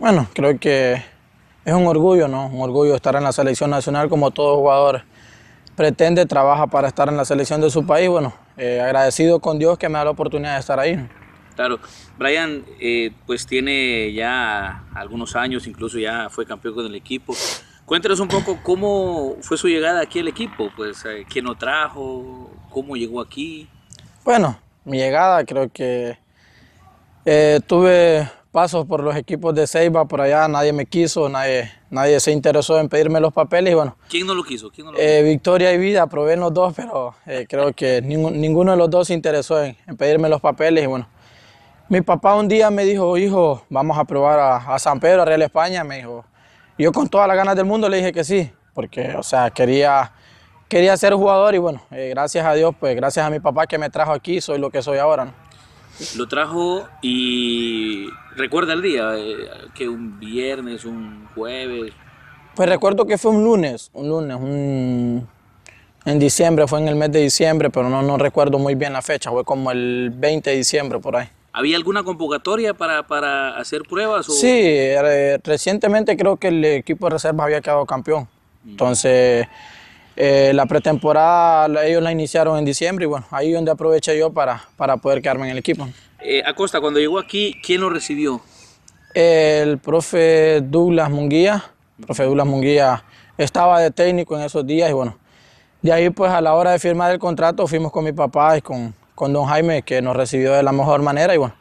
Bueno, creo que es un orgullo, ¿no? Un orgullo estar en la selección nacional como todo jugador pretende, trabaja para estar en la selección de su país. Bueno, eh, agradecido con Dios que me da la oportunidad de estar ahí. Claro, Brian eh, pues tiene ya algunos años, incluso ya fue campeón con el equipo. Cuéntanos un poco cómo fue su llegada aquí al equipo, pues eh, quién lo trajo, cómo llegó aquí. Bueno, mi llegada creo que tuve pasos por los equipos de Ceiba, por allá nadie me quiso, nadie, nadie se interesó en pedirme los papeles bueno. ¿Quién no lo quiso? Eh, Victoria y Vida, probé en los dos, pero eh, creo que ninguno de los dos se interesó en, pedirme los papeles y bueno. Mi papá un día me dijo, hijo, vamos a probar a, San Pedro, a Real España, me dijo. Yo con todas las ganas del mundo le dije que sí, porque, o sea, quería, quería ser jugador y bueno, eh, gracias a Dios, pues gracias a mi papá que me trajo aquí, soy lo que soy ahora, lo trajo y recuerda el día, eh, que un viernes, un jueves. Pues recuerdo que fue un lunes, un lunes, un... en diciembre, fue en el mes de diciembre, pero no, no recuerdo muy bien la fecha, fue como el 20 de diciembre por ahí. ¿Había alguna convocatoria para, hacer pruebas? Sí, eh, recientemente creo que el equipo de reserva había quedado campeón. Mm. Entonces... Eh, la pretemporada ellos la iniciaron en diciembre y bueno, ahí es donde aproveché yo para, para poder quedarme en el equipo. Eh, Acosta, cuando llegó aquí, ¿quién lo recibió? El profe Douglas Munguía. El profe Douglas Munguía estaba de técnico en esos días y bueno, de ahí pues a la hora de firmar el contrato fuimos con mi papá y con, con don Jaime que nos recibió de la mejor manera y bueno,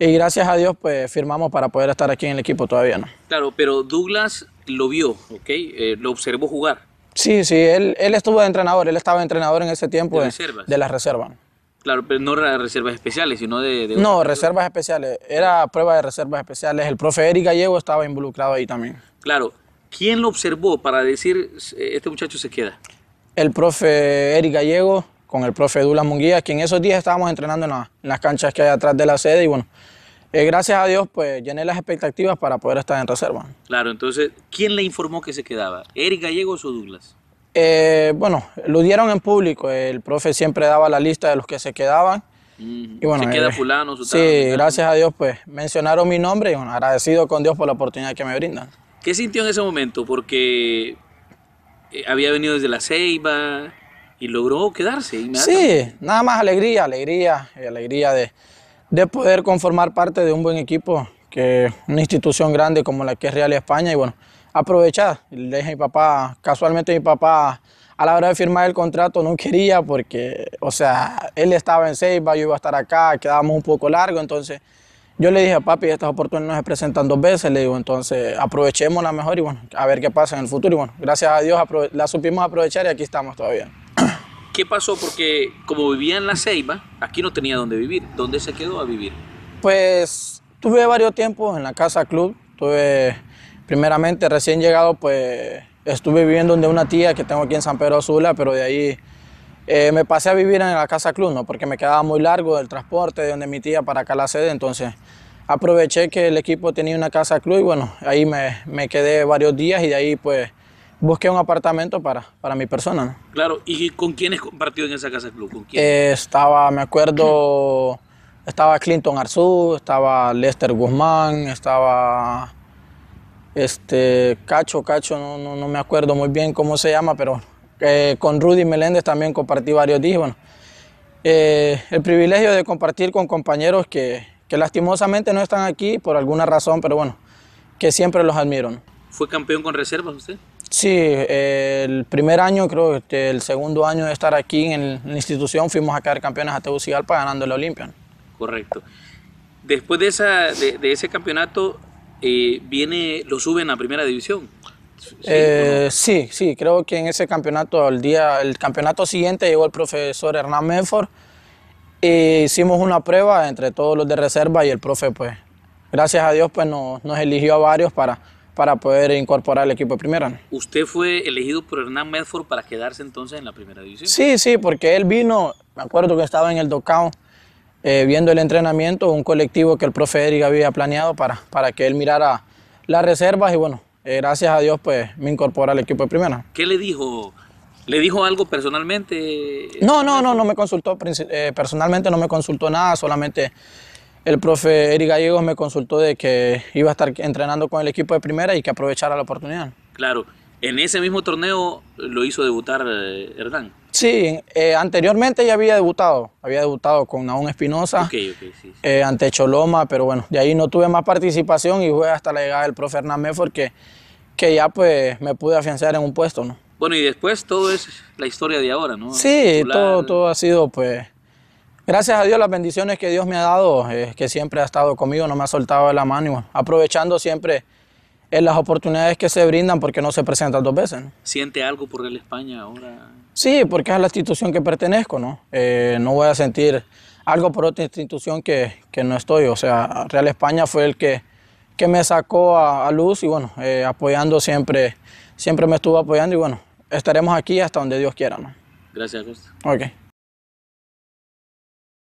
y gracias a Dios pues firmamos para poder estar aquí en el equipo todavía, ¿no? Claro, pero Douglas lo vio, ¿ok? Eh, lo observó jugar. Sí, sí, él, él estuvo de entrenador, él estaba de entrenador en ese tiempo de, reservas. reserva. Claro, pero no reservas especiales, sino de... no, reservas especiales, era prueba de reservas especiales, el profe Eric Gallego estaba involucrado ahí también. Claro, ¿quién lo observó para decir, eh, este muchacho se queda? El profe Eric Gallego con el profe Dula Munguía, que en esos días estábamos entrenando en las canchas que hay atrás de la sede y bueno, eh, gracias a Dios, pues llené las expectativas para poder estar en reserva. Claro, entonces, ¿quién le informó que se quedaba? ¿Eric Gallegos o Douglas? Eh, bueno, lo dieron en público. El profe siempre daba la lista de los que se quedaban. y bueno, se queda eh, fulano, Sí, gracias a Dios, pues mencionaron mi nombre y agradecido con Dios por la oportunidad que me brindan. ¿Qué sintió en ese momento? Porque había venido desde la Ceiba y logró quedarse. Sí, nada más alegría, alegría, alegría de, de poder conformar parte de un buen equipo, que una institución grande como la que es Real España, y bueno, aprovechar. Le dije a mi papá, casualmente mi papá a la hora de firmar el contrato no quería porque, o sea, él estaba en Seiba, yo iba a estar acá, quedábamos un poco largo, entonces yo le dije a papi, estas oportunidades se presentan dos veces, le digo, entonces aprovechemos la mejor y bueno, a ver qué pasa en el futuro y bueno, gracias a Dios la supimos aprovechar y aquí estamos todavía. ¿Qué pasó? Porque como vivía en La Ceiba, aquí no tenía dónde vivir. ¿Dónde se quedó a vivir? Pues tuve varios tiempos en la casa club. Tuve, primeramente, recién llegado, pues estuve viviendo donde una tía que tengo aquí en San Pedro Sula, pero de ahí eh, me pasé a vivir en la casa club, ¿no? Porque me quedaba muy largo el transporte de donde mi tía para acá la sede. Entonces aproveché que el equipo tenía una casa club y bueno, ahí me, me quedé varios días y de ahí pues busqué un apartamento para, para mi persona. Claro, ¿y con quiénes compartió en esa casa club? Eh, estaba, me acuerdo, estaba Clinton Arzú, estaba Lester Guzmán, estaba este Cacho, Cacho, no, me acuerdo muy bien cómo se llama, pero eh, con Rudy Meléndez también compartí varios días. Bueno, eh, el privilegio de compartir con compañeros que, que lastimosamente no están aquí por alguna razón, pero bueno, que siempre los admiro. ¿Fue campeón con reservas usted? Sí, el primer año, creo que este, el segundo año de estar aquí en, la institución, fuimos a quedar campeones a Tegucigalpa ganando el Olimpia. Correcto. Después de, de, ese campeonato, eh, viene, lo suben a primera división. Sí, sí, eh, creo que en ese campeonato, el día, el campeonato siguiente llegó el profesor Hernán Medford. E hicimos una prueba entre todos los de reserva y el profe, pues, gracias a Dios, pues nos, nos eligió a varios para para poder incorporar al equipo de primera. ¿Usted fue elegido por Hernán Medford para quedarse entonces en la primera división? Sí, sí, porque él vino, me acuerdo que estaba en el docao eh, viendo el entrenamiento, un colectivo que el profe Eric había planeado para, para que él mirara las reservas y bueno, eh, gracias a Dios pues me incorporó al equipo de primera. ¿Qué le dijo? ¿Le dijo algo personalmente? No, no, no, no me consultó, eh, personalmente no me consultó nada, solamente el profe Eric Gallegos me consultó de que iba a estar entrenando con el equipo de primera y que aprovechara la oportunidad. Claro, en ese mismo torneo lo hizo debutar eh, Hernán. Sí, eh, anteriormente ya había debutado, había debutado con Naón Espinosa sí, eh, ante Choloma, pero bueno, de ahí no tuve más participación y fue hasta la llegada del profe Hernán Mefor que, ya pues me pude afianzar en un puesto, ¿no? Bueno, y después todo es la historia de ahora, ¿no? Sí, todo, todo ha sido pues Gracias a Dios las bendiciones que Dios me ha dado, eh, que siempre ha estado conmigo, no me ha soltado de la mano, aprovechando siempre eh, las oportunidades que se brindan porque no se presentan dos veces. ¿Siente algo por el España ahora? Sí, porque es la institución que pertenezco, ¿no? Eh, no voy a sentir algo por otra institución que, que, no estoy. O sea, Real España fue el que, que me sacó a, a luz y bueno, apoyando siempre, siempre me estuvo apoyando y bueno, estaremos aquí hasta donde Dios quiera, ¿no? Gracias, Augusto. Ok.